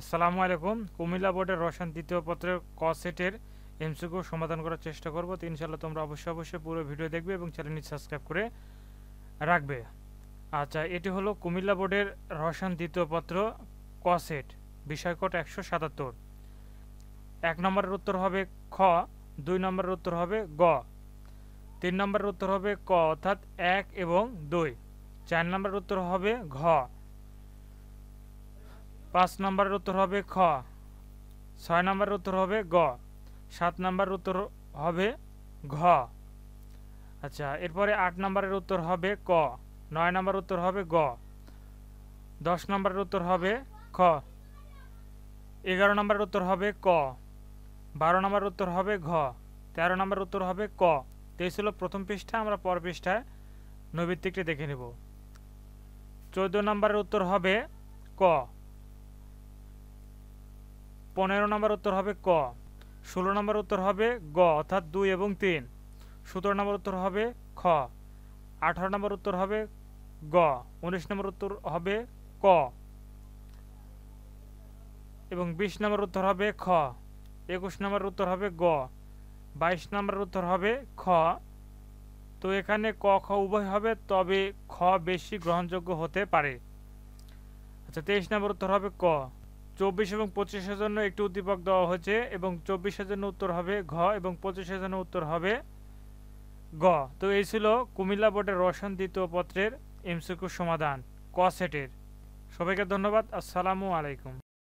আসসালামু আলাইকুম কুমিল্লা বোর্ডের রসায়ন দ্বিতীয় পত্রের ক সেটের এমসিকিউ সমাধান করার চেষ্টা করবো তো ইনশাআল্লাহ তোমরা অবশ্যই অবশ্যই পুরো ভিডিও দেখবে এবং চ্যানেলটি সাবস্ক্রাইব করে রাখবে আচ্ছা এটি হলো কুমিল্লা বোর্ডের রসায়ন দ্বিতীয় পত্র ক সেট বিষয়কট একশো সাতাত্তর এক নম্বরের উত্তর হবে খ দুই নম্বরের উত্তর হবে গ তিন নম্বরের উত্তর হবে ক অর্থাৎ এক এবং দুই চার নম্বরের উত্তর হবে ঘ পাঁচ নম্বরের উত্তর হবে খ ছয় নম্বরের উত্তর হবে গ সাত নম্বরের উত্তর হবে ঘ আচ্ছা এরপরে আট নম্বরের উত্তর হবে ক নয় নম্বর উত্তর হবে গ দশ নম্বরের উত্তর হবে খ এগারো নম্বরের উত্তর হবে ক বারো নম্বরের উত্তর হবে ঘ তেরো নম্বরের উত্তর হবে ক তো ছিল প্রথম পৃষ্ঠা আমরা পর পৃষ্ঠায় নৈবিত্তিকটি দেখে নেব চোদ্দ নম্বরের উত্তর হবে ক পনেরো নম্বর উত্তর হবে ক ষোলো নম্বর উত্তর হবে গ অর্থাৎ দুই এবং তিন সতেরো নম্বর উত্তর হবে খ আঠারো নম্বর উত্তর হবে গ উনিশ নম্বর উত্তর হবে ক এবং বিশ নম্বর উত্তর হবে খ একুশ নম্বর উত্তর হবে গ বাইশ নম্বর উত্তর হবে খ তো এখানে ক খ উভয় হবে তবে খ বেশি গ্রহণযোগ্য হতে পারে আচ্ছা তেইশ নম্বর উত্তর হবে ক চব্বিশ এবং পঁচিশের জন্য একটি উদ্দীপক দেওয়া হয়েছে এবং চব্বিশের জন্য উত্তর হবে ঘ এবং পঁচিশের জন্য উত্তর হবে গ তো এই ছিল কুমিল্লা বোর্ডের রসায়ন দ্বিতীয় পত্রের এমসিকিউ সমাধান ক সেটের সবাইকে ধন্যবাদ আসসালামু আলাইকুম